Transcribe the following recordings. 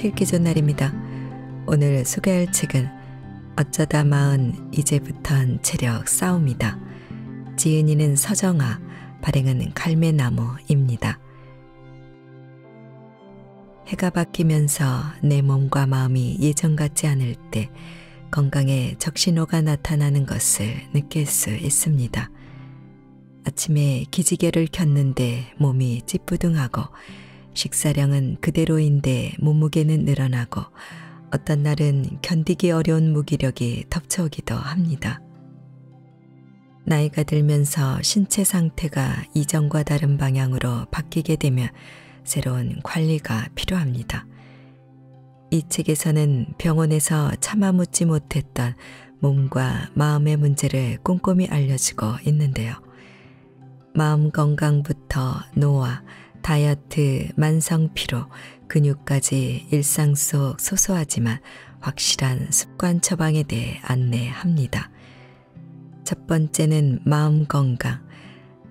책기 전날입니다. 오늘 소개할 책은 어쩌다 마흔 이제부턴 체력 싸움이다. 지은이는 서정아, 발행은 갈매나무입니다. 해가 바뀌면서 내 몸과 마음이 예전 같지 않을 때 건강에 적신호가 나타나는 것을 느낄 수 있습니다. 아침에 기지개를 켰는데 몸이 찌뿌둥하고 식사량은 그대로인데 몸무게는 늘어나고 어떤 날은 견디기 어려운 무기력이 덮쳐오기도 합니다. 나이가 들면서 신체 상태가 이전과 다른 방향으로 바뀌게 되면 새로운 관리가 필요합니다. 이 책에서는 병원에서 참아 묻지 못했던 몸과 마음의 문제를 꼼꼼히 알려주고 있는데요. 마음 건강부터 노화, 다이어트, 만성피로, 근육까지 일상 속 소소하지만 확실한 습관 처방에 대해 안내합니다. 첫 번째는 마음 건강.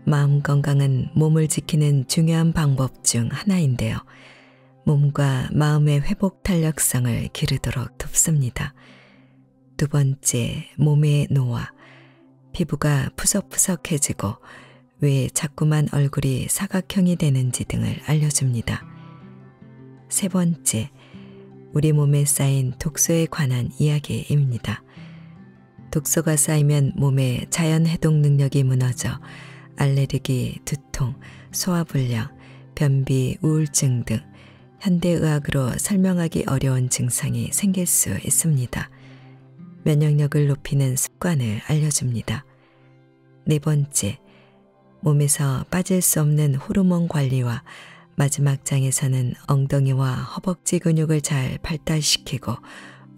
마음 건강은 몸을 지키는 중요한 방법 중 하나인데요. 몸과 마음의 회복 탄력성을 기르도록 돕습니다. 두 번째, 몸의 노화. 피부가 푸석푸석해지고 왜 자꾸만 얼굴이 사각형이 되는지 등을 알려줍니다. 세 번째, 우리 몸에 쌓인 독소에 관한 이야기입니다. 독소가 쌓이면 몸의 자연 해독 능력이 무너져 알레르기, 두통, 소화불량, 변비, 우울증 등 현대의학으로 설명하기 어려운 증상이 생길 수 있습니다. 면역력을 높이는 습관을 알려줍니다. 네 번째, 몸에서 빠질 수 없는 호르몬 관리와 마지막 장에서는 엉덩이와 허벅지 근육을 잘 발달시키고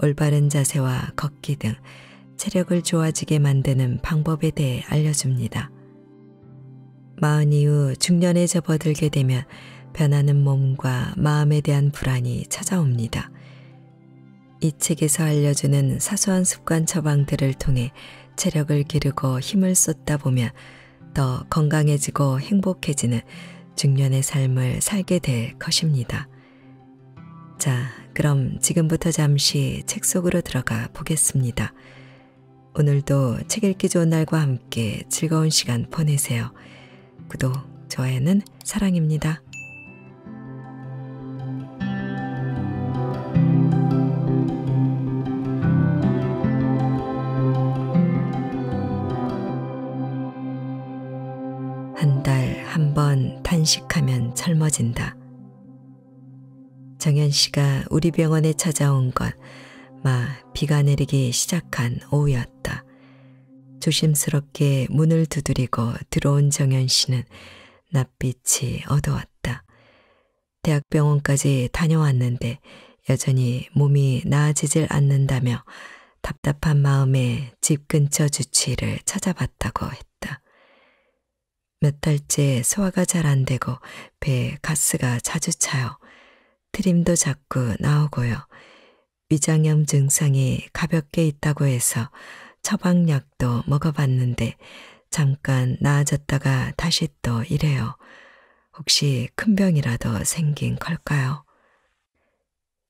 올바른 자세와 걷기 등 체력을 좋아지게 만드는 방법에 대해 알려줍니다. 마흔 이후 중년에 접어들게 되면 변하는 몸과 마음에 대한 불안이 찾아옵니다. 이 책에서 알려주는 사소한 습관 처방들을 통해 체력을 기르고 힘을 쏟다 보면 더 건강해지고 행복해지는 중년의 삶을 살게 될 것입니다. 자, 그럼 지금부터 잠시 책 속으로 들어가 보겠습니다. 오늘도 책 읽기 좋은 날과 함께 즐거운 시간 보내세요. 구독, 좋아요는 사랑입니다. 젊어진다. 정현 씨가 우리 병원에 찾아온 건 마 비가 내리기 시작한 오후였다. 조심스럽게 문을 두드리고 들어온 정현 씨는 낯빛이 어두웠다. 대학병원까지 다녀왔는데 여전히 몸이 나아지질 않는다며 답답한 마음에 집 근처 주치의를 찾아봤다고 했다. 몇 달째 소화가 잘 안 되고 배에 가스가 자주 차요. 트림도 자꾸 나오고요. 위장염 증상이 가볍게 있다고 해서 처방약도 먹어봤는데 잠깐 나아졌다가 다시 또 이래요. 혹시 큰 병이라도 생긴 걸까요?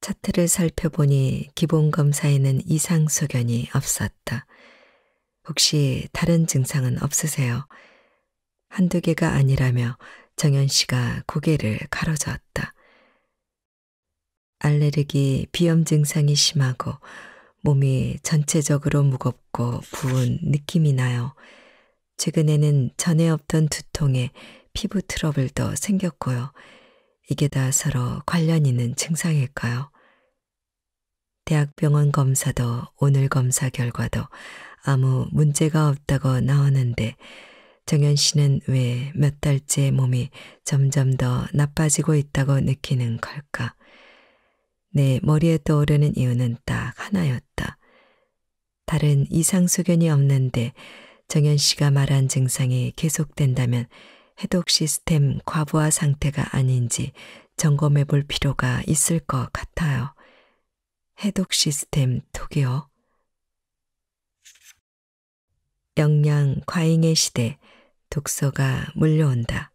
차트를 살펴보니 기본 검사에는 이상 소견이 없었다. 혹시 다른 증상은 없으세요? 한두 개가 아니라며 정현 씨가 고개를 가로저었다. 알레르기 비염 증상이 심하고 몸이 전체적으로 무겁고 부은 느낌이 나요. 최근에는 전에 없던 두통에 피부 트러블도 생겼고요. 이게 다 서로 관련 있는 증상일까요? 대학병원 검사도 오늘 검사 결과도 아무 문제가 없다고 나오는데 정현 씨는 왜 몇 달째 몸이 점점 더 나빠지고 있다고 느끼는 걸까? 내 머리에 떠오르는 이유는 딱 하나였다. 다른 이상소견이 없는데 정현 씨가 말한 증상이 계속된다면 해독 시스템 과부하 상태가 아닌지 점검해 볼 필요가 있을 것 같아요. 해독 시스템 독이요. 영양 과잉의 시대 독서가 물려온다.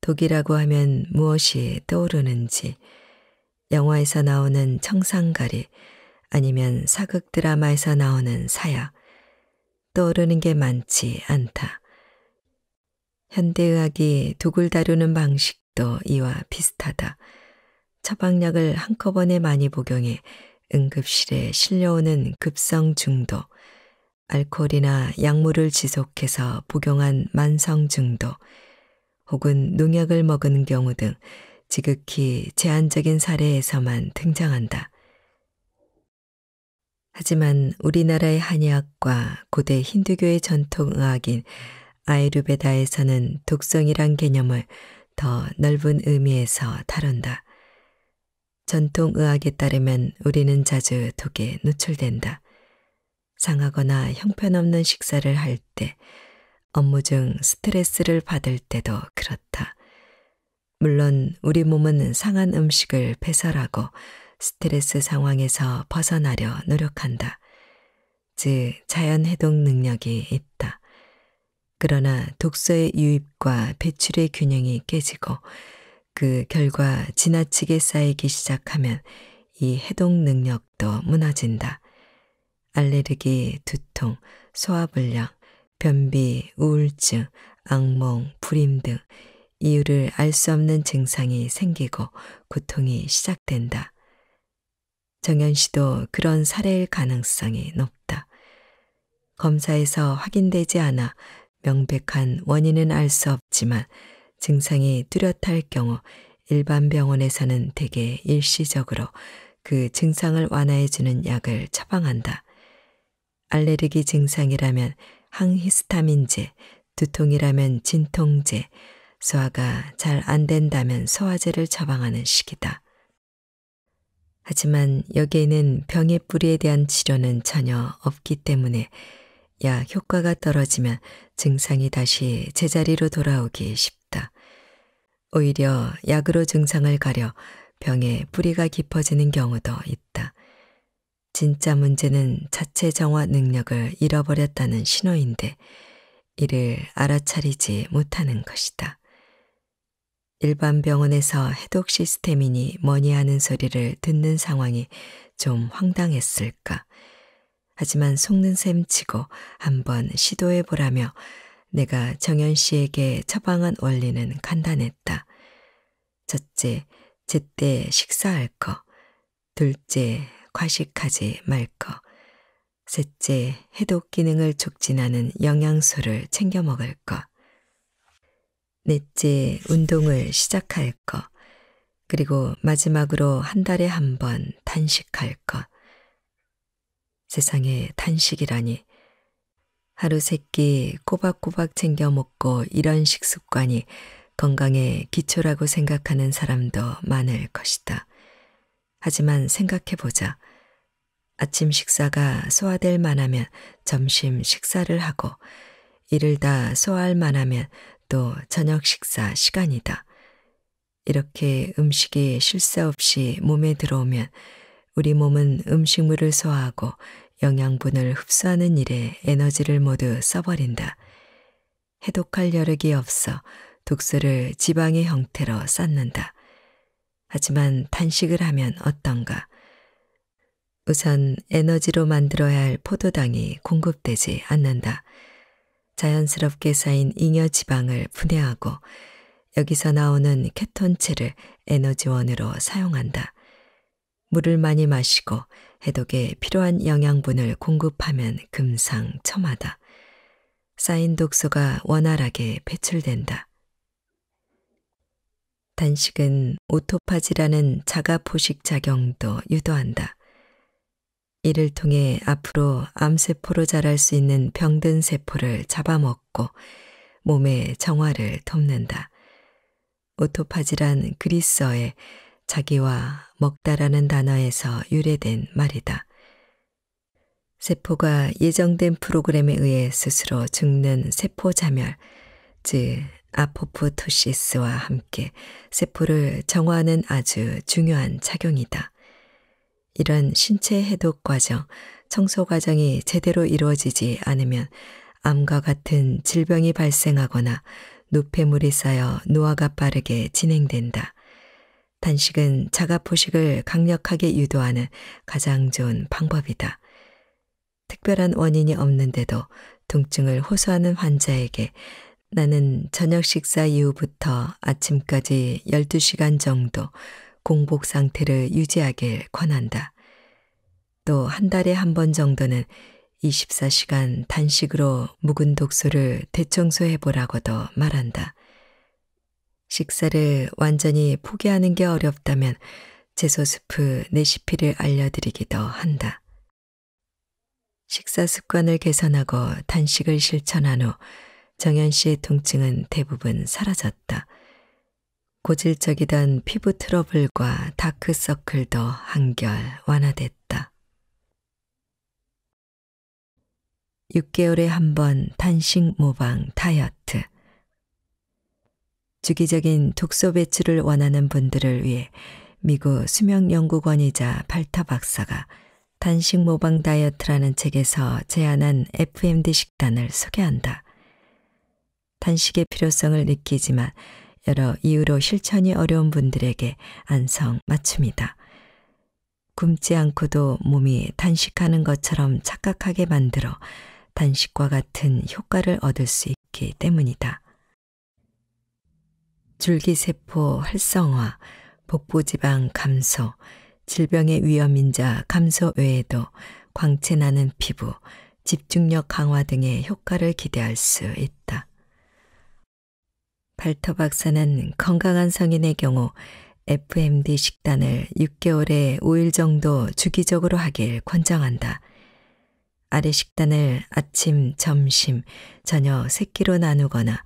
독이라고 하면 무엇이 떠오르는지, 영화에서 나오는 청산가리, 아니면 사극 드라마에서 나오는 사야, 떠오르는 게 많지 않다. 현대의학이 독을 다루는 방식도 이와 비슷하다. 처방약을 한꺼번에 많이 복용해 응급실에 실려오는 급성 중독, 알코올이나 약물을 지속해서 복용한 만성 증도 혹은 농약을 먹은 경우 등 지극히 제한적인 사례에서만 등장한다. 하지만 우리나라의 한의학과 고대 힌두교의 전통의학인 아이르베다에서는 독성이란 개념을 더 넓은 의미에서 다룬다. 전통의학에 따르면 우리는 자주 독에 노출된다. 상하거나 형편없는 식사를 할 때, 업무 중 스트레스를 받을 때도 그렇다. 물론 우리 몸은 상한 음식을 배설하고 스트레스 상황에서 벗어나려 노력한다. 즉, 자연 해독 능력이 있다. 그러나 독소의 유입과 배출의 균형이 깨지고 그 결과 지나치게 쌓이기 시작하면 이 해독 능력도 무너진다. 알레르기, 두통, 소화불량, 변비, 우울증, 악몽, 불임 등 이유를 알 수 없는 증상이 생기고 고통이 시작된다. 정현 씨도 그런 사례일 가능성이 높다. 검사에서 확인되지 않아 명백한 원인은 알 수 없지만 증상이 뚜렷할 경우 일반 병원에서는 대개 일시적으로 그 증상을 완화해주는 약을 처방한다. 알레르기 증상이라면 항히스타민제, 두통이라면 진통제, 소화가 잘 안 된다면 소화제를 처방하는 시기다. 하지만 여기에는 병의 뿌리에 대한 치료는 전혀 없기 때문에 약 효과가 떨어지면 증상이 다시 제자리로 돌아오기 쉽다. 오히려 약으로 증상을 가려 병의 뿌리가 깊어지는 경우도 있다. 진짜 문제는 자체 정화 능력을 잃어버렸다는 신호인데 이를 알아차리지 못하는 것이다. 일반 병원에서 해독 시스템이니 뭐니 하는 소리를 듣는 상황이 좀 황당했을까. 하지만 속는 셈 치고 한번 시도해 보라며 내가 정현 씨에게 처방한 원리는 간단했다. 첫째, 제때 식사할 거. 둘째, 과식하지 말거. 셋째, 해독 기능을 촉진하는 영양소를 챙겨 먹을 것. 넷째, 운동을 시작할 것. 그리고 마지막으로 한 달에 한 번 단식할 것. 세상에 단식이라니. 하루 세끼 꼬박꼬박 챙겨 먹고 이런 식습관이 건강의 기초라고 생각하는 사람도 많을 것이다. 하지만 생각해보자. 아침 식사가 소화될 만하면 점심 식사를 하고, 이를 다 소화할 만하면 또 저녁 식사 시간이다. 이렇게 음식이 실사 없이 몸에 들어오면 우리 몸은 음식물을 소화하고 영양분을 흡수하는 일에 에너지를 모두 써버린다. 해독할 여력이 없어 독소를 지방의 형태로 쌓는다. 하지만 단식을 하면 어떤가? 우선 에너지로 만들어야 할 포도당이 공급되지 않는다. 자연스럽게 쌓인 잉여 지방을 분해하고 여기서 나오는 케톤체를 에너지원으로 사용한다. 물을 많이 마시고 해독에 필요한 영양분을 공급하면 금상첨화다. 쌓인 독소가 원활하게 배출된다. 단식은 오토파지라는 자가 포식 작용도 유도한다. 이를 통해 앞으로 암세포로 자랄 수 있는 병든 세포를 잡아먹고 몸의 정화를 돕는다. 오토파지란 그리스어의 자기와 먹다라는 단어에서 유래된 말이다. 세포가 예정된 프로그램에 의해 스스로 죽는 세포 자멸, 즉 아포프토시스와 함께 세포를 정화하는 아주 중요한 작용이다. 이런 신체 해독 과정, 청소 과정이 제대로 이루어지지 않으면 암과 같은 질병이 발생하거나 노폐물이 쌓여 노화가 빠르게 진행된다. 단식은 자가포식을 강력하게 유도하는 가장 좋은 방법이다. 특별한 원인이 없는데도 통증을 호소하는 환자에게 나는 저녁 식사 이후부터 아침까지 12시간 정도 공복 상태를 유지하길 권한다. 또 한 달에 한 번 정도는 24시간 단식으로 묵은 독소를 대청소해 보라고도 말한다. 식사를 완전히 포기하는 게 어렵다면 채소 수프 레시피를 알려드리기도 한다. 식사 습관을 개선하고 단식을 실천한 후 정현 씨의 통증은 대부분 사라졌다. 고질적이던 피부 트러블과 다크서클도 한결 완화됐다. 6개월에 한번 탄식 모방 다이어트. 주기적인 독소 배출을 원하는 분들을 위해 미국 수명연구원이자 발타 박사가 단식 모방 다이어트라는 책에서 제안한 FMD 식단을 소개한다. 단식의 필요성을 느끼지만 여러 이유로 실천이 어려운 분들에게 안성 맞춤이다 굶지 않고도 몸이 단식하는 것처럼 착각하게 만들어 단식과 같은 효과를 얻을 수 있기 때문이다. 줄기세포 활성화, 복부지방 감소, 질병의 위험인자 감소 외에도 광채 나는 피부, 집중력 강화 등의 효과를 기대할 수 있다. 발터박사는 건강한 성인의 경우 FMD 식단을 6개월에 5일 정도 주기적으로 하길 권장한다. 아래 식단을 아침, 점심, 저녁 3끼로 나누거나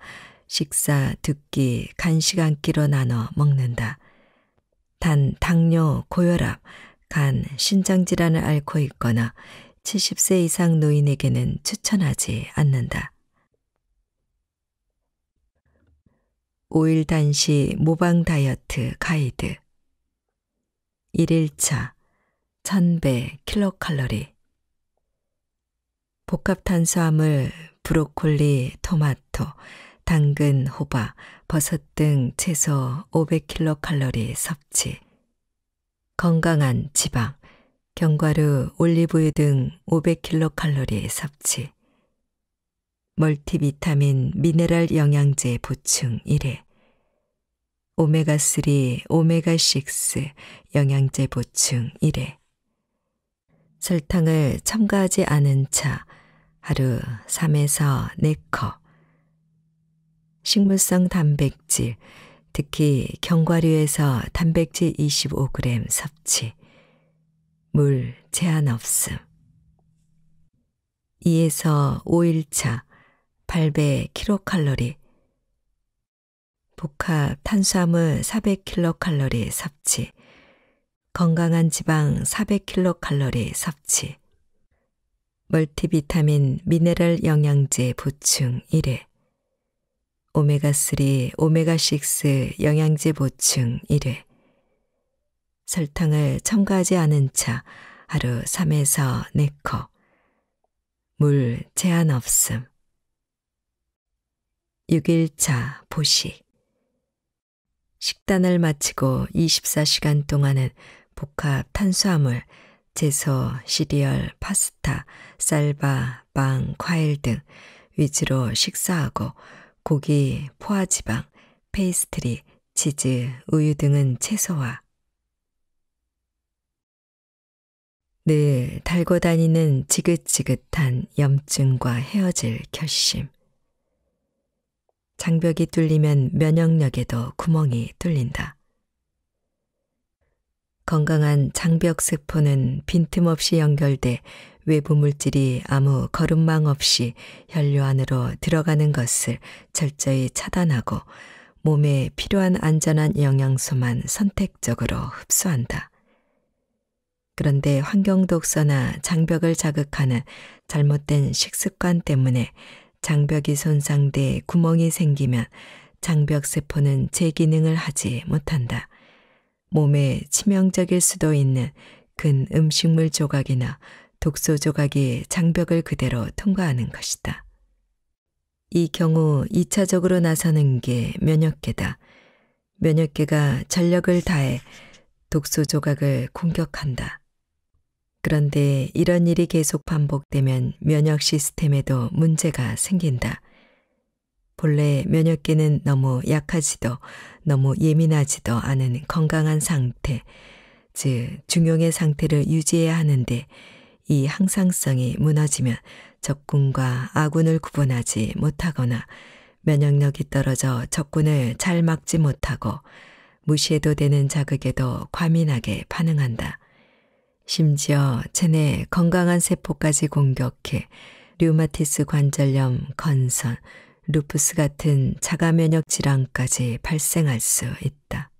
식사 듣기, 간식 한 끼로 나눠 먹는다. 단 당뇨, 고혈압, 간, 신장 질환을 앓고 있거나 70세 이상 노인에게는 추천하지 않는다. 5일 단시 모방 다이어트 가이드 1일차 1000배 킬로칼로리 복합 탄수화물, 브로콜리, 토마토, 당근, 호박, 버섯 등 채소 500킬로칼로리 섭취 건강한 지방, 견과류, 올리브유 등 500킬로칼로리 섭취 멀티비타민, 미네랄 영양제 보충 1회 오메가3, 오메가6 영양제 보충 1회. 설탕을 첨가하지 않은 차 하루 3에서 4컵. 식물성 단백질, 특히 견과류에서 단백질 25g 섭취. 물 제한 없음. 2에서 5일 차 800kcal 복합 탄수화물 4 0 0 k c a l 섭취, 건강한 지방 4 0 0 k c a l 섭취, 멀티비타민 미네랄 영양제 보충 1회, 오메가3, 오메가6 영양제 보충 1회, 설탕을 첨가하지 않은 차 하루 3에서 4컵, 물 제한 없음, 6일차 보식 식단을 마치고 24시간 동안은 복합 탄수화물, 채소, 시리얼, 파스타, 쌀밥, 빵, 과일 등 위주로 식사하고 고기, 포화지방, 페이스트리, 치즈, 우유 등은 채소화. 늘 달고 다니는 지긋지긋한 염증과 헤어질 결심. 장벽이 뚫리면 면역력에도 구멍이 뚫린다. 건강한 장벽 세포는 빈틈없이 연결돼 외부 물질이 아무 거름망 없이 혈류 안으로 들어가는 것을 철저히 차단하고 몸에 필요한 안전한 영양소만 선택적으로 흡수한다. 그런데 환경 독서나 장벽을 자극하는 잘못된 식습관 때문에 장벽이 손상돼 구멍이 생기면 장벽세포는 제 기능을 하지 못한다. 몸에 치명적일 수도 있는 근 음식물 조각이나 독소 조각이 장벽을 그대로 통과하는 것이다. 이 경우 2차적으로 나서는 게 면역계다. 면역계가 전력을 다해 독소 조각을 공격한다. 그런데 이런 일이 계속 반복되면 면역 시스템에도 문제가 생긴다. 본래 면역계는 너무 약하지도 너무 예민하지도 않은 건강한 상태, 즉 중용의 상태를 유지해야 하는데 이 항상성이 무너지면 적군과 아군을 구분하지 못하거나 면역력이 떨어져 적군을 잘 막지 못하고 무시해도 되는 자극에도 과민하게 반응한다. 심지어 체내 건강한 세포까지 공격해 류마티스 관절염, 건선, 루푸스 같은 자가 면역 질환까지 발생할 수 있다.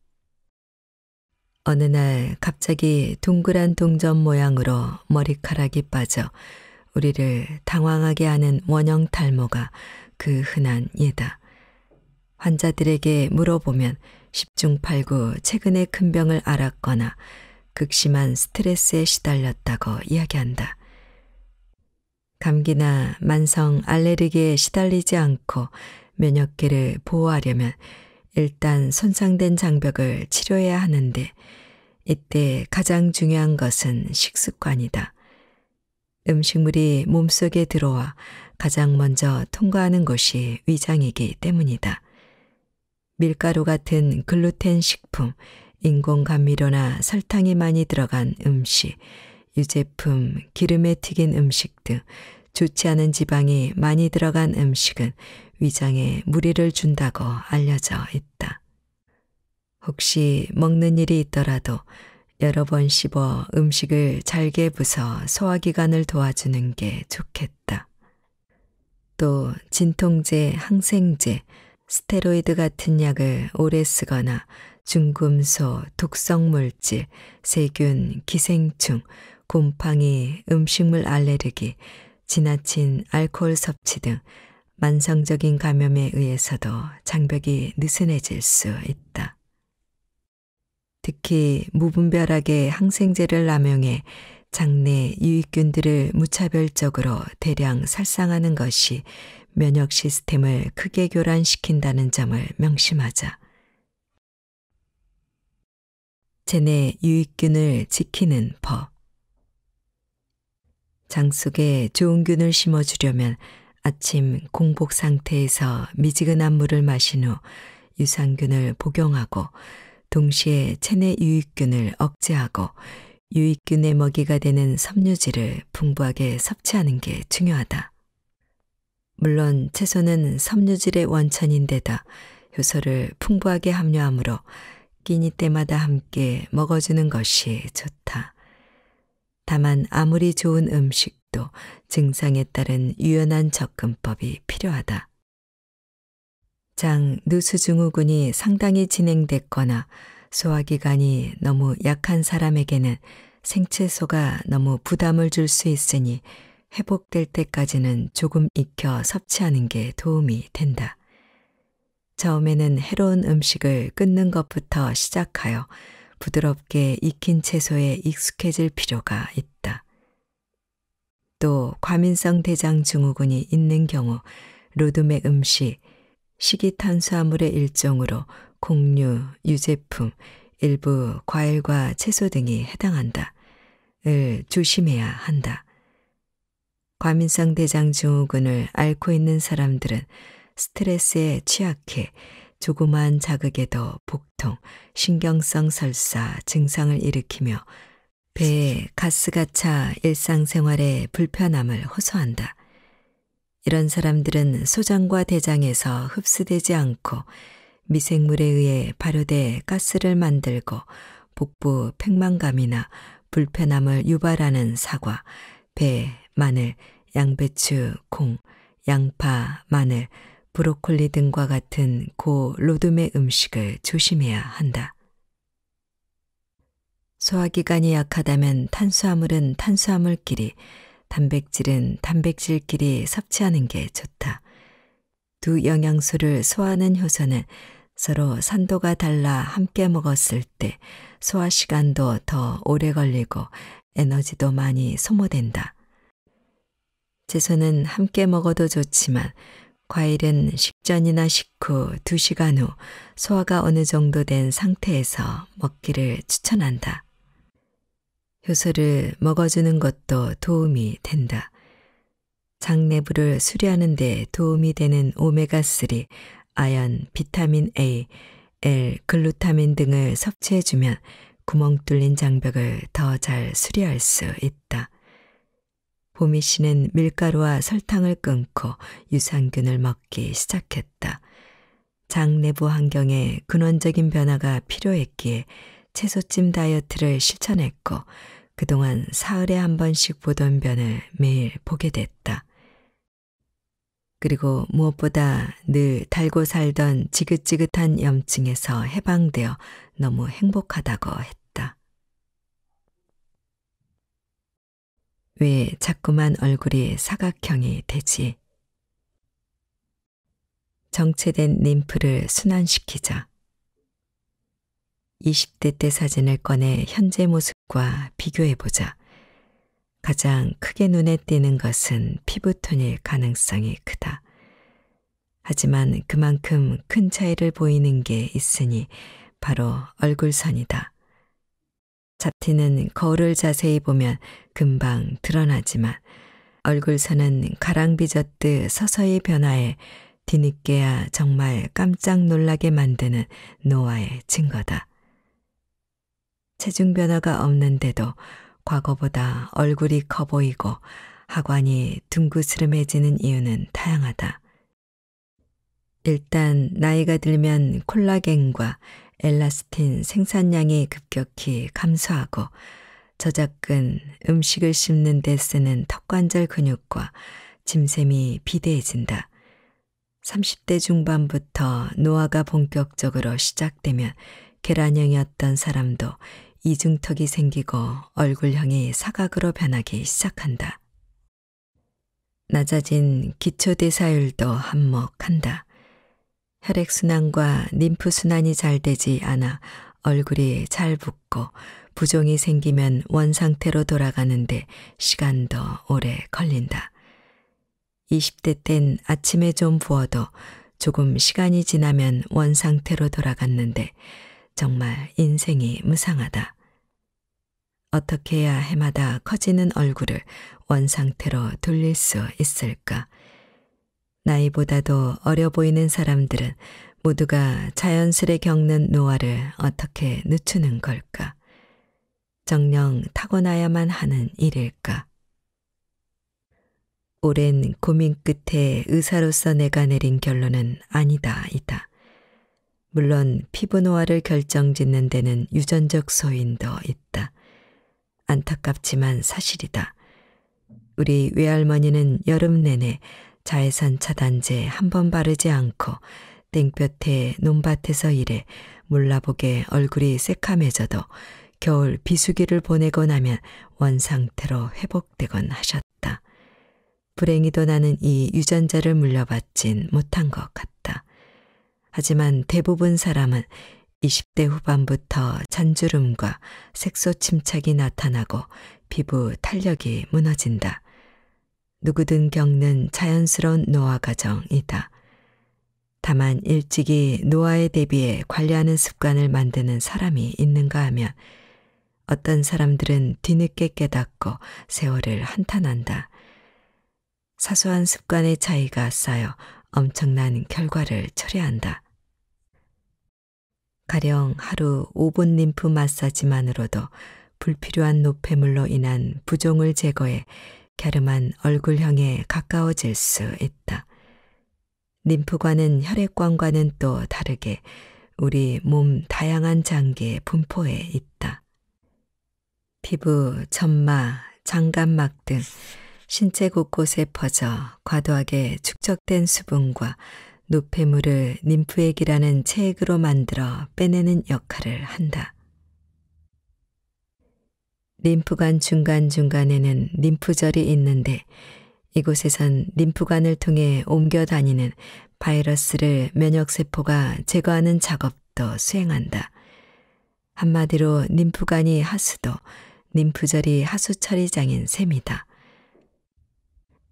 어느 날 갑자기 동그란 동전 모양으로 머리카락이 빠져 우리를 당황하게 하는 원형 탈모가 그 흔한 예다. 환자들에게 물어보면 십중팔구 최근에 큰 병을 앓았거나 극심한 스트레스에 시달렸다고 이야기한다. 감기나 만성 알레르기에 시달리지 않고 면역계를 보호하려면 일단 손상된 장벽을 치료해야 하는데 이때 가장 중요한 것은 식습관이다. 음식물이 몸속에 들어와 가장 먼저 통과하는 곳이 위장이기 때문이다. 밀가루 같은 글루텐 식품, 인공감미료나 설탕이 많이 들어간 음식, 유제품, 기름에 튀긴 음식 등 좋지 않은 지방이 많이 들어간 음식은 위장에 무리를 준다고 알려져 있다. 혹시 먹는 일이 있더라도 여러 번 씹어 음식을 잘게 부숴 소화기관을 도와주는 게 좋겠다. 또 진통제, 항생제, 스테로이드 같은 약을 오래 쓰거나 중금소, 독성물질, 세균, 기생충, 곰팡이, 음식물 알레르기, 지나친 알코올 섭취 등 만성적인 감염에 의해서도 장벽이 느슨해질 수 있다. 특히 무분별하게 항생제를 남용해 장내 유익균들을 무차별적으로 대량 살상하는 것이 면역 시스템을 크게 교란시킨다는 점을 명심하자. 체내 유익균을 지키는 법. 장 속에 좋은 균을 심어주려면 아침 공복 상태에서 미지근한 물을 마신 후 유산균을 복용하고 동시에 체내 유익균을 억제하고 유익균의 먹이가 되는 섬유질을 풍부하게 섭취하는 게 중요하다. 물론 채소는 섬유질의 원천인데다 효소를 풍부하게 함유하므로 끼니 때마다 함께 먹어주는 것이 좋다. 다만 아무리 좋은 음식도 증상에 따른 유연한 접근법이 필요하다. 장 누수증후군이 상당히 진행됐거나 소화기관이 너무 약한 사람에게는 생채소가 너무 부담을 줄 수 있으니 회복될 때까지는 조금 익혀 섭취하는 게 도움이 된다. 처음에는 해로운 음식을 끊는 것부터 시작하여 부드럽게 익힌 채소에 익숙해질 필요가 있다. 또 과민성 대장 증후군이 있는 경우 로듬의 음식, 식이탄수화물의 일종으로 곡류, 유제품, 일부 과일과 채소 등이 해당한다. 을 조심해야 한다. 과민성 대장 증후군을 앓고 있는 사람들은 스트레스에 취약해 조그만 자극에도 복통, 신경성 설사 증상을 일으키며 배에 가스가 차 일상생활에 불편함을 호소한다. 이런 사람들은 소장과 대장에서 흡수되지 않고 미생물에 의해 발효돼 가스를 만들고 복부 팽만감이나 불편함을 유발하는 사과, 배, 마늘, 양배추, 콩, 양파, 마늘, 브로콜리 등과 같은 고 로듬의 음식을 조심해야 한다. 소화기관이 약하다면 탄수화물은 탄수화물끼리, 단백질은 단백질끼리 섭취하는 게 좋다. 두 영양소를 소화하는 효소는 서로 산도가 달라 함께 먹었을 때 소화 시간도 더 오래 걸리고 에너지도 많이 소모된다. 채소는 함께 먹어도 좋지만 과일은 식전이나 식후 2시간 후 소화가 어느 정도 된 상태에서 먹기를 추천한다. 효소를 먹어주는 것도 도움이 된다. 장내부를 수리하는 데 도움이 되는 오메가3, 아연, 비타민 A, L, 글루타민 등을 섭취해주면 구멍 뚫린 장벽을 더 잘 수리할 수 있다. 보미 씨는 밀가루와 설탕을 끊고 유산균을 먹기 시작했다. 장 내부 환경에 근원적인 변화가 필요했기에 채소찜 다이어트를 실천했고 그동안 사흘에 한 번씩 보던 변을 매일 보게 됐다. 그리고 무엇보다 늘 달고 살던 지긋지긋한 염증에서 해방되어 너무 행복하다고 했다. 왜 자꾸만 얼굴이 사각형이 되지? 정체된 림프를 순환시키자. 20대 때 사진을 꺼내 현재 모습과 비교해보자. 가장 크게 눈에 띄는 것은 피부톤일 가능성이 크다. 하지만 그만큼 큰 차이를 보이는 게 있으니 바로 얼굴선이다. 잡티는 거울을 자세히 보면 금방 드러나지만 얼굴선은 가랑비 젖듯 서서히 변화해 뒤늦게야 정말 깜짝 놀라게 만드는 노화의 증거다. 체중 변화가 없는데도 과거보다 얼굴이 커 보이고 하관이 둥그스름해지는 이유는 다양하다. 일단 나이가 들면 콜라겐과 엘라스틴 생산량이 급격히 감소하고 저작근, 음식을 씹는 데 쓰는 턱관절 근육과 짐샘이 비대해진다. 30대 중반부터 노화가 본격적으로 시작되면 계란형이었던 사람도 이중턱이 생기고 얼굴형이 사각으로 변하기 시작한다. 낮아진 기초대사율도 한몫한다. 혈액순환과 림프순환이 잘 되지 않아 얼굴이 잘 붓고 부종이 생기면 원상태로 돌아가는데 시간도 오래 걸린다. 20대 땐 아침에 좀 부어도 조금 시간이 지나면 원상태로 돌아갔는데 정말 인생이 무상하다. 어떻게 해야 해마다 커지는 얼굴을 원상태로 돌릴 수 있을까? 나이보다도 어려 보이는 사람들은 모두가 자연스레 겪는 노화를 어떻게 늦추는 걸까? 정령 타고나야만 하는 일일까? 오랜 고민 끝에 의사로서 내가 내린 결론은 아니다, 이다. 물론 피부 노화를 결정짓는 데는 유전적 소인도 있다. 안타깝지만 사실이다. 우리 외할머니는 여름 내내 자외선 차단제 한 번 바르지 않고 땡볕에 논밭에서 일해 몰라보게 얼굴이 새카매져도 겨울 비수기를 보내고 나면 원상태로 회복되곤 하셨다. 불행히도 나는 이 유전자를 물려받진 못한 것 같다. 하지만 대부분 사람은 20대 후반부터 잔주름과 색소 침착이 나타나고 피부 탄력이 무너진다. 누구든 겪는 자연스러운 노화 과정이다. 다만 일찍이 노화에 대비해 관리하는 습관을 만드는 사람이 있는가 하면 어떤 사람들은 뒤늦게 깨닫고 세월을 한탄한다. 사소한 습관의 차이가 쌓여 엄청난 결과를 초래한다. 가령 하루 5분 림프 마사지만으로도 불필요한 노폐물로 인한 부종을 제거해 갸름한 얼굴형에 가까워질 수 있다. 림프관은 혈액관과는 또 다르게 우리 몸 다양한 장기의 분포에 있다. 피부, 점마, 장갑막 등 신체 곳곳에 퍼져 과도하게 축적된 수분과 노폐물을 림프액이라는 체액으로 만들어 빼내는 역할을 한다. 림프관 중간중간에는 림프절이 있는데 이곳에선 림프관을 통해 옮겨 다니는 바이러스를 면역세포가 제거하는 작업도 수행한다. 한마디로 림프관이 하수도, 림프절이 하수처리장인 셈이다.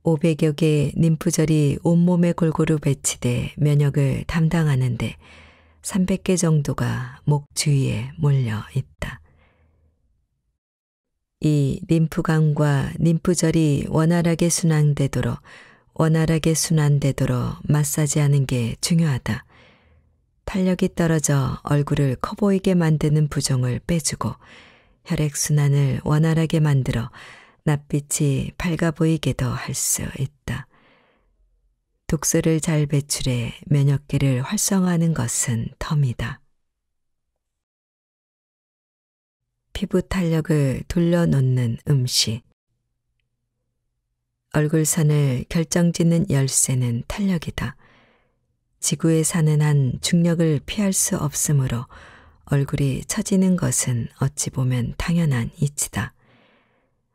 500여 개의 림프절이 온몸에 골고루 배치돼 면역을 담당하는데 300개 정도가 목 주위에 몰려 있다. 이 림프강과 림프절이 원활하게 순환되도록 원활하게 순환되도록 마사지하는 게 중요하다. 탄력이 떨어져 얼굴을 커 보이게 만드는 부종을 빼주고 혈액순환을 원활하게 만들어 낯빛이 밝아 보이게도 할 수 있다. 독소를 잘 배출해 면역계를 활성화하는 것은 덤이다. 피부 탄력을 돌려놓는 음식. 얼굴선을 결정짓는 열쇠는 탄력이다. 지구에 사는 한 중력을 피할 수 없으므로 얼굴이 처지는 것은 어찌 보면 당연한 이치다.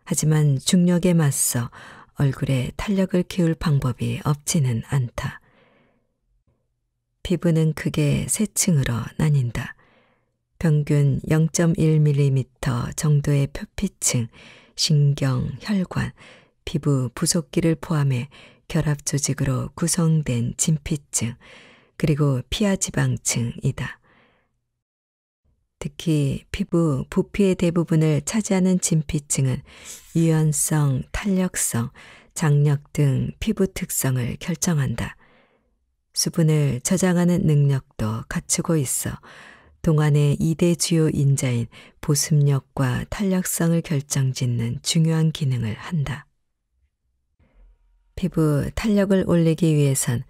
하지만 중력에 맞서 얼굴에 탄력을 키울 방법이 없지는 않다. 피부는 크게 세 층으로 나뉜다. 평균 0.1mm 정도의 표피층, 신경, 혈관, 피부 부속기를 포함해 결합 조직으로 구성된 진피층, 그리고 피하지방층이다. 특히 피부 부피의 대부분을 차지하는 진피층은 유연성, 탄력성, 장력 등 피부 특성을 결정한다. 수분을 저장하는 능력도 갖추고 있어 동안의 2대 주요 인자인 보습력과 탄력성을 결정짓는 중요한 기능을 한다. 피부 탄력을 올리기 위해선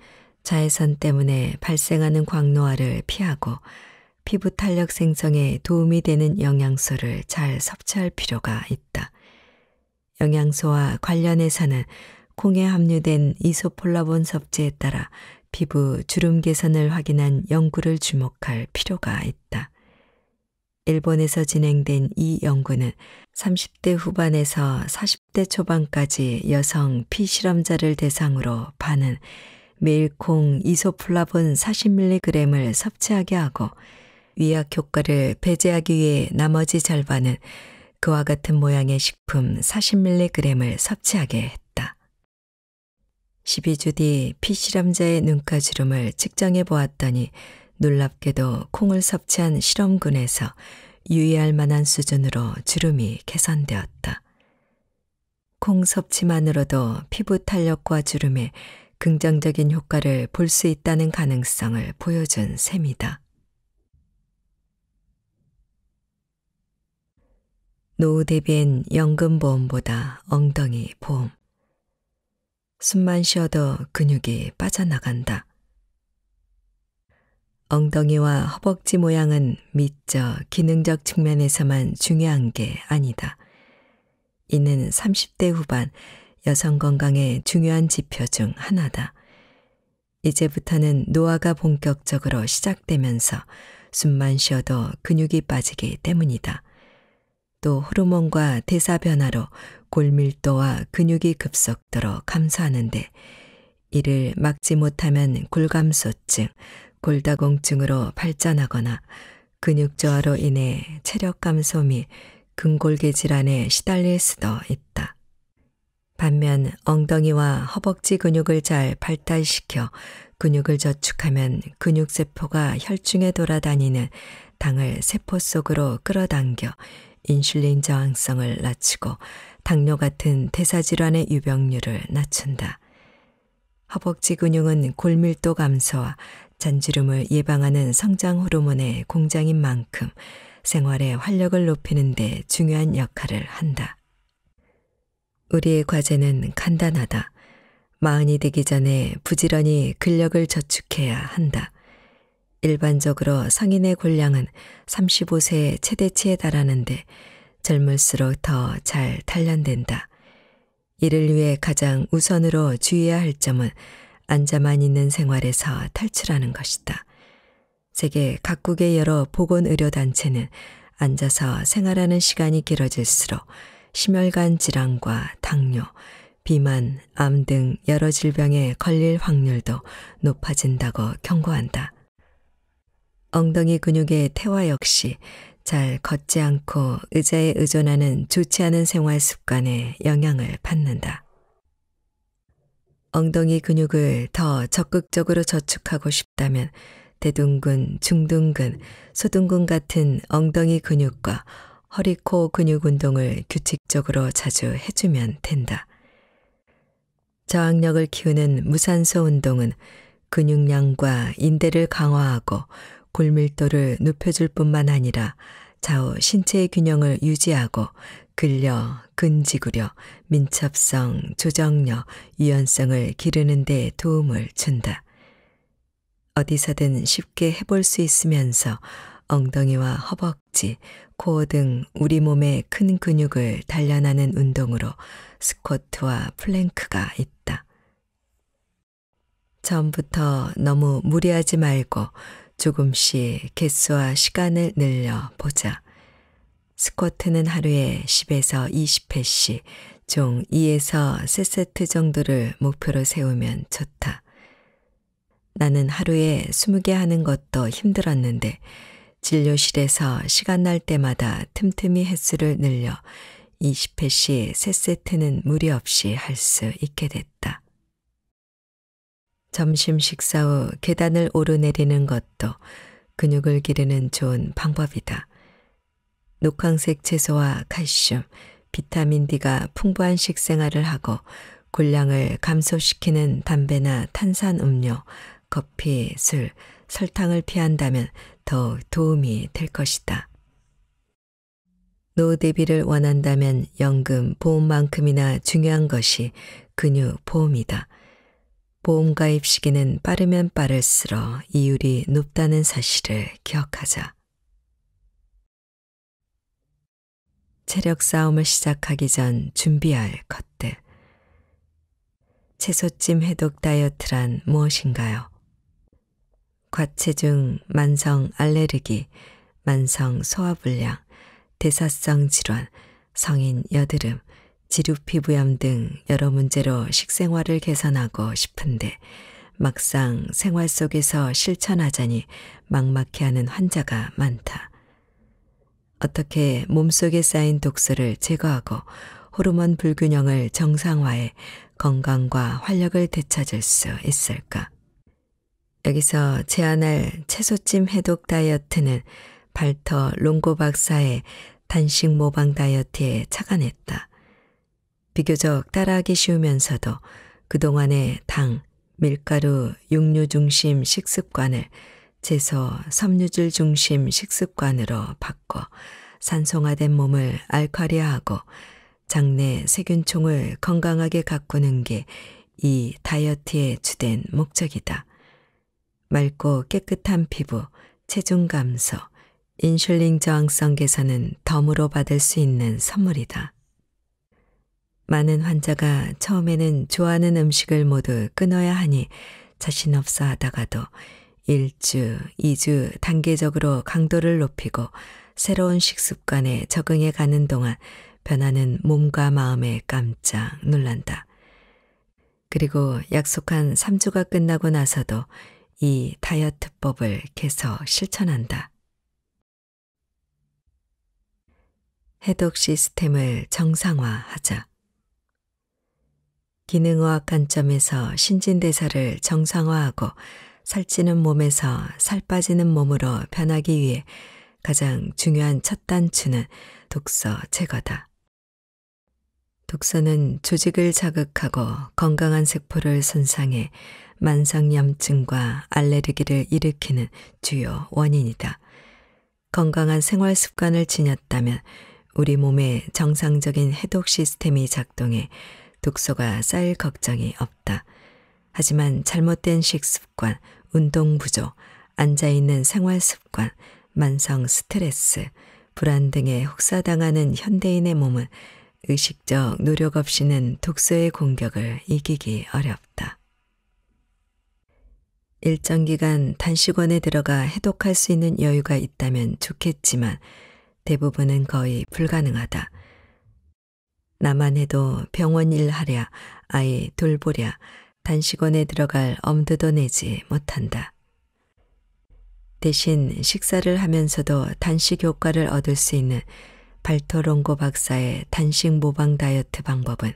자외선 때문에 발생하는 광노화를 피하고 피부 탄력 생성에 도움이 되는 영양소를 잘 섭취할 필요가 있다. 영양소와 관련해서는 콩에 함유된 이소폴라본 섭취에 따라 피부 주름 개선을 확인한 연구를 주목할 필요가 있다. 일본에서 진행된 이 연구는 30대 후반에서 40대 초반까지 여성 피 실험자를 대상으로 반은 메일콩 이소플라본 40mg을 섭취하게 하고 위약 효과를 배제하기 위해 나머지 절반은 그와 같은 모양의 식품 40mg을 섭취하게 했다. 12주 뒤 피실험자의 눈가주름을 측정해 보았더니 놀랍게도 콩을 섭취한 실험군에서 유의할 만한 수준으로 주름이 개선되었다. 콩 섭취만으로도 피부 탄력과 주름에 긍정적인 효과를 볼 수 있다는 가능성을 보여준 셈이다. 노후 대비엔 연금보험보다 엉덩이 보험. 숨만 쉬어도 근육이 빠져나간다. 엉덩이와 허벅지 모양은 미적 기능적 측면에서만 중요한 게 아니다. 이는 30대 후반 여성 건강의 중요한 지표 중 하나다. 이제부터는 노화가 본격적으로 시작되면서 숨만 쉬어도 근육이 빠지기 때문이다. 또 호르몬과 대사 변화로 골밀도와 근육이 급속도로 감소하는데 이를 막지 못하면 골감소증, 골다공증으로 발전하거나 근육 저하로 인해 체력 감소 및 근골계 질환에 시달릴 수도 있다. 반면 엉덩이와 허벅지 근육을 잘 발달시켜 근육을 저축하면 근육세포가 혈중에 돌아다니는 당을 세포 속으로 끌어당겨 인슐린 저항성을 낮추고 당뇨 같은 대사질환의 유병률을 낮춘다. 허벅지 근육은 골밀도 감소와 잔주름을 예방하는 성장 호르몬의 공장인 만큼 생활의 활력을 높이는 데 중요한 역할을 한다. 우리의 과제는 간단하다. 마흔이 되기 전에 부지런히 근력을 저축해야 한다. 일반적으로 성인의 골량은 3 5세 최대치에 달하는데 젊을수록 더 잘 단련된다. 이를 위해 가장 우선으로 주의해야 할 점은 앉아만 있는 생활에서 탈출하는 것이다. 세계 각국의 여러 보건의료단체는 앉아서 생활하는 시간이 길어질수록 심혈관 질환과 당뇨, 비만, 암 등 여러 질병에 걸릴 확률도 높아진다고 경고한다. 엉덩이 근육의 퇴화 역시 잘 걷지 않고 의자에 의존하는 좋지 않은 생활 습관에 영향을 받는다. 엉덩이 근육을 더 적극적으로 저축하고 싶다면 대둔근, 중둔근, 소둔근 같은 엉덩이 근육과 허리, 코 근육 운동을 규칙적으로 자주 해주면 된다. 저항력을 키우는 무산소 운동은 근육량과 인대를 강화하고 골밀도를 높여줄 뿐만 아니라 좌우 신체의 균형을 유지하고 근려, 근지구력, 민첩성, 조정력, 유연성을 기르는 데 도움을 준다. 어디서든 쉽게 해볼 수 있으면서 엉덩이와 허벅지, 코어 등 우리 몸의 큰 근육을 단련하는 운동으로 스쿼트와 플랭크가 있다. 처음부터 너무 무리하지 말고 조금씩 개수와 시간을 늘려 보자. 스쿼트는 하루에 10에서 20회씩, 종 2에서 3세트 정도를 목표로 세우면 좋다. 나는 하루에 20개 하는 것도 힘들었는데, 진료실에서 시간 날 때마다 틈틈이 횟수를 늘려 20회씩 3세트는 무리 없이 할 수 있게 됐다. 점심 식사 후 계단을 오르내리는 것도 근육을 기르는 좋은 방법이다. 녹황색 채소와 칼슘, 비타민 D가 풍부한 식생활을 하고 골량을 감소시키는 담배나 탄산 음료, 커피, 술, 설탕을 피한다면 더욱 도움이 될 것이다. 노후 대비를 원한다면 연금, 보험만큼이나 중요한 것이 근육 보험이다. 보험가입 시기는 빠르면 빠를수록 이율이 높다는 사실을 기억하자. 체력 싸움을 시작하기 전 준비할 것들. 채소찜 해독 다이어트란 무엇인가요? 과체중, 만성 알레르기, 만성 소화불량, 대사성 질환, 성인 여드름, 지류 피부염 등 여러 문제로 식생활을 개선하고 싶은데 막상 생활 속에서 실천하자니 막막해 하는 환자가 많다. 어떻게 몸속에 쌓인 독소를 제거하고 호르몬 불균형을 정상화해 건강과 활력을 되찾을 수 있을까? 여기서 제안할 채소찜 해독 다이어트는 발터 롱고 박사의 단식 모방 다이어트에 착안했다. 비교적 따라하기 쉬우면서도 그동안의 당, 밀가루, 육류 중심 식습관을 채소, 섬유질 중심 식습관으로 바꿔 산성화된 몸을 알카리화하고 장내 세균총을 건강하게 가꾸는 게 이 다이어트의 주된 목적이다. 맑고 깨끗한 피부, 체중 감소, 인슐린 저항성 개선은 덤으로 받을 수 있는 선물이다. 많은 환자가 처음에는 좋아하는 음식을 모두 끊어야 하니 자신 없어 하다가도 1주, 2주 단계적으로 강도를 높이고 새로운 식습관에 적응해 가는 동안 변하는 몸과 마음에 깜짝 놀란다. 그리고 약속한 3주가 끝나고 나서도 이 다이어트법을 계속 실천한다. 해독 시스템을 정상화하자. 기능의학 관점에서 신진대사를 정상화하고 살찌는 몸에서 살 빠지는 몸으로 변하기 위해 가장 중요한 첫 단추는 독서 제거다. 독서는 조직을 자극하고 건강한 세포를 손상해 만성염증과 알레르기를 일으키는 주요 원인이다. 건강한 생활 습관을 지녔다면 우리 몸의 정상적인 해독 시스템이 작동해 독서가 쌓일 걱정이 없다. 하지만 잘못된 식습관, 운동 부족, 앉아있는 생활 습관, 만성 스트레스, 불안 등에 혹사당하는 현대인의 몸은 의식적 노력 없이는 독서의 공격을 이기기 어렵다. 일정 기간 단식원에 들어가 해독할 수 있는 여유가 있다면 좋겠지만 대부분은 거의 불가능하다. 나만 해도 병원 일하랴, 아이 돌보랴, 단식원에 들어갈 엄두도 내지 못한다. 대신 식사를 하면서도 단식 효과를 얻을 수 있는 발토롱고 박사의 단식 모방 다이어트 방법은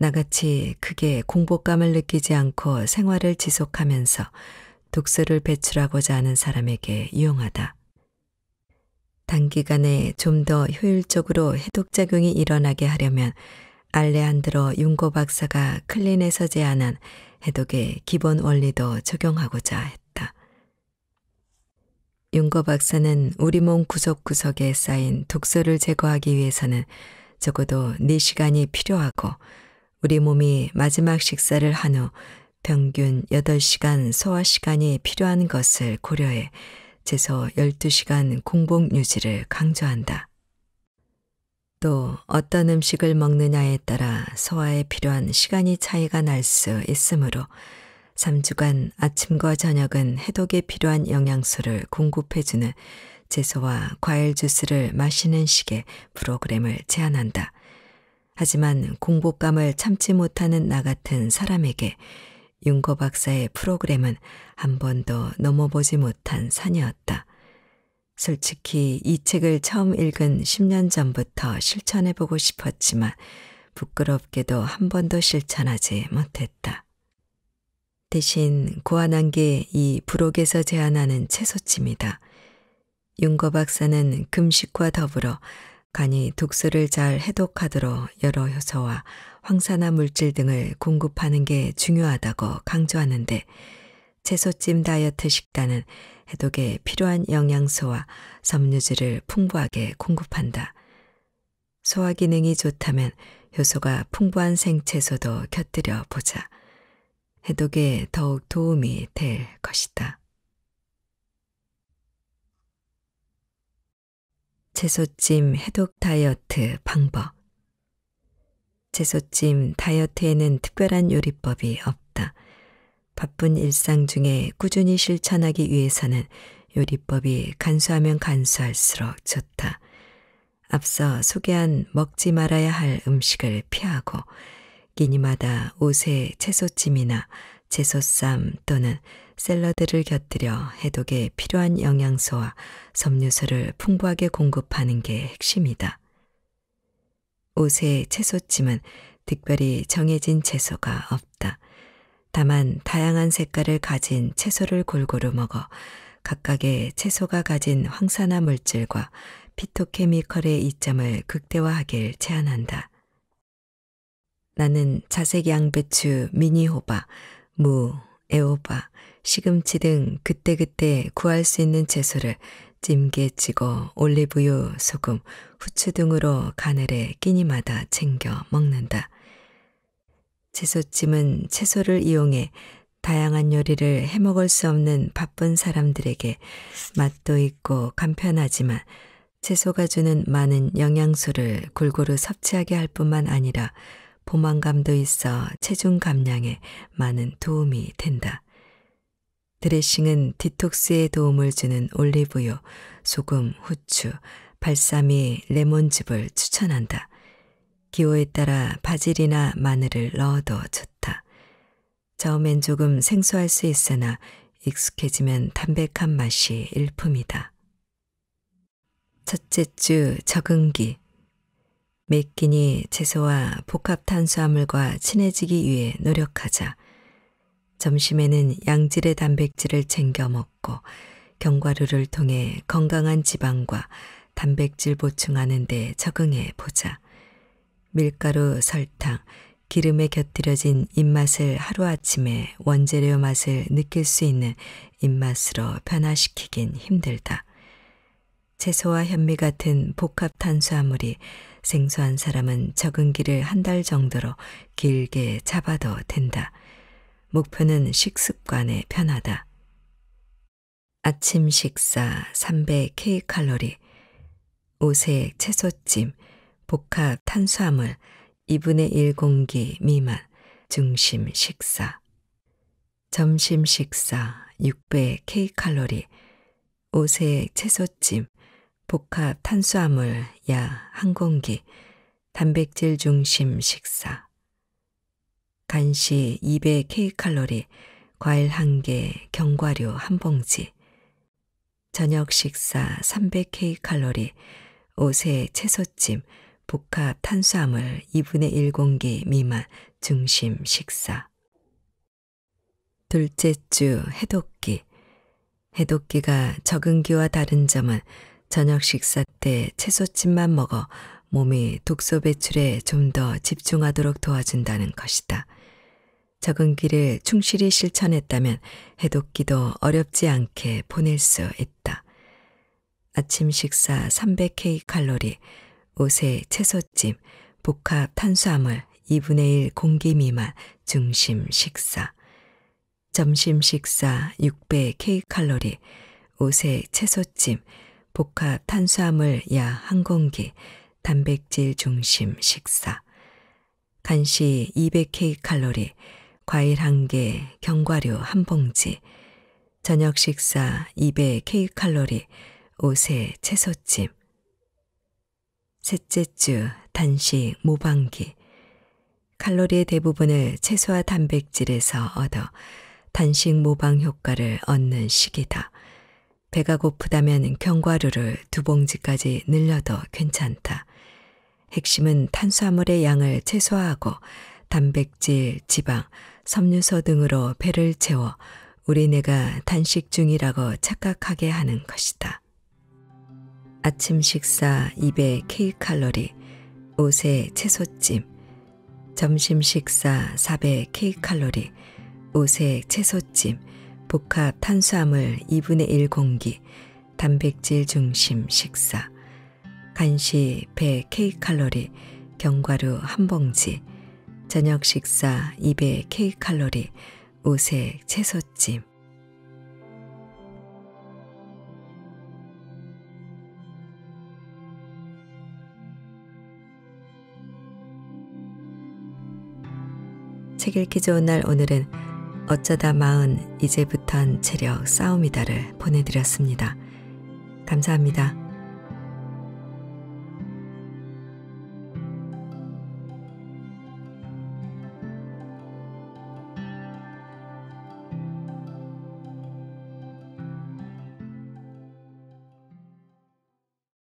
나같이 크게 공복감을 느끼지 않고 생활을 지속하면서 독소를 배출하고자 하는 사람에게 유용하다. 단기간에 좀 더 효율적으로 해독작용이 일어나게 하려면 알레안드로 융고 박사가 클린에서 제안한 해독의 기본 원리도 적용하고자 했다. 융고 박사는 우리 몸 구석구석에 쌓인 독소를 제거하기 위해서는 적어도 네 시간이 필요하고 우리 몸이 마지막 식사를 한 후 평균 8시간 소화 시간이 필요한 것을 고려해 제서 12시간 공복 유지를 강조한다. 또 어떤 음식을 먹느냐에 따라 소화에 필요한 시간이 차이가 날 수 있으므로 3주간 아침과 저녁은 해독에 필요한 영양소를 공급해주는 채소와 과일 주스를 마시는 식의 프로그램을 제안한다. 하지만 공복감을 참지 못하는 나 같은 사람에게 윤거 박사의 프로그램은 한 번도 넘어보지 못한 산이었다. 솔직히 이 책을 처음 읽은 10년 전부터 실천해보고 싶었지만 부끄럽게도 한 번도 실천하지 못했다. 대신 고안한 게 이 부록에서 제안하는 채소찜이다. 윤거 박사는 금식과 더불어 간이 독소를 잘 해독하도록 여러 효소와 황산화 물질 등을 공급하는 게 중요하다고 강조하는데 채소찜 다이어트 식단은 해독에 필요한 영양소와 섬유질을 풍부하게 공급한다. 소화 기능이 좋다면 효소가 풍부한 생채소도 곁들여 보자. 해독에 더욱 도움이 될 것이다. 채소찜 해독 다이어트 방법 채소찜, 다이어트에는 특별한 요리법이 없다. 바쁜 일상 중에 꾸준히 실천하기 위해서는 요리법이 간수하면 간수할수록 좋다. 앞서 소개한 먹지 말아야 할 음식을 피하고 끼니마다 옷에 채소찜이나 채소쌈 또는 샐러드를 곁들여 해독에 필요한 영양소와 섬유소를 풍부하게 공급하는 게 핵심이다. 옷에 채소찜은 특별히 정해진 채소가 없다. 다만 다양한 색깔을 가진 채소를 골고루 먹어 각각의 채소가 가진 황산화 물질과 피토케미컬의 이점을 극대화하길 제안한다. 나는 자색 양배추, 미니호박, 무, 애호박, 시금치 등 그때그때 구할 수 있는 채소를 찜게치고 올리브유, 소금, 후추 등으로 가늘에 끼니마다 챙겨 먹는다. 채소찜은 채소를 이용해 다양한 요리를 해먹을 수 없는 바쁜 사람들에게 맛도 있고 간편하지만 채소가 주는 많은 영양소를 골고루 섭취하게 할 뿐만 아니라 포만감도 있어 체중 감량에 많은 도움이 된다. 드레싱은 디톡스에 도움을 주는 올리브유, 소금, 후추, 발사미, 레몬즙을 추천한다. 기호에 따라 바질이나 마늘을 넣어도 좋다. 처음엔 조금 생소할 수 있으나 익숙해지면 담백한 맛이 일품이다. 첫째 주 적응기 맥기니 채소와 복합 탄수화물과 친해지기 위해 노력하자. 점심에는 양질의 단백질을 챙겨 먹고 견과류를 통해 건강한 지방과 단백질 보충하는 데 적응해 보자. 밀가루, 설탕, 기름에 곁들여진 입맛을 하루아침에 원재료 맛을 느낄 수 있는 입맛으로 변화시키긴 힘들다. 채소와 현미 같은 복합 탄수화물이 생소한 사람은 적응기를 한 달 정도로 길게 잡아도 된다. 목표는 식습관에 편하다. 아침 식사 300k칼로리, 오색 채소찜, 복합 탄수화물 2분의 1 공기 미만, 중심 식사. 점심 식사 600k칼로리, 오색 채소찜, 복합 탄수화물 야한 공기, 단백질 중심 식사. 간식 200kcal, 과일 1개, 견과류 1봉지, 저녁 식사 300kcal, 옷에 채소찜, 복합 탄수화물 2분의 1 공기 미만 중심 식사. 둘째 주 해독기. 해독기가 적응기와 다른 점은 저녁 식사 때 채소찜만 먹어 몸이 독소 배출에 좀 더 집중하도록 도와준다는 것이다. 적은 길을 충실히 실천했다면 해독기도 어렵지 않게 보낼 수 있다. 아침 식사 300k칼로리, 옷에 채소찜, 복합 탄수화물 2분의 1 공기 미만 중심 식사. 점심 식사 600k칼로리, 옷에 채소찜, 복합 탄수화물 약한 공기, 단백질 중심 식사. 간식 200k칼로리, 과일 한 개, 견과류 한 봉지, 저녁 식사 200 K칼로리, 옷에 채소찜. 셋째 주 단식 모방기. 칼로리의 대부분을 채소와 단백질에서 얻어 단식 모방 효과를 얻는 시기다. 배가 고프다면 견과류를 두 봉지까지 늘려도 괜찮다. 핵심은 탄수화물의 양을 최소화하고 단백질, 지방, 섬유소 등으로 배를 채워 우리네가 단식 중이라고 착각하게 하는 것이다. 아침 식사 2 0 k칼로리, 옷에 채소찜, 점심 식사 4 0 k칼로리, 옷에 채소찜, 복합 탄수화물 2분의 1 공기, 단백질 중심 식사, 간식 100 k칼로리, 견과류 한 봉지, 저녁 식사 200 K칼로리, 옷에 채소찜 책 읽기 좋은 날 오늘은 어쩌다 마흔 이제부턴 체력 싸움이다를 보내드렸습니다. 감사합니다.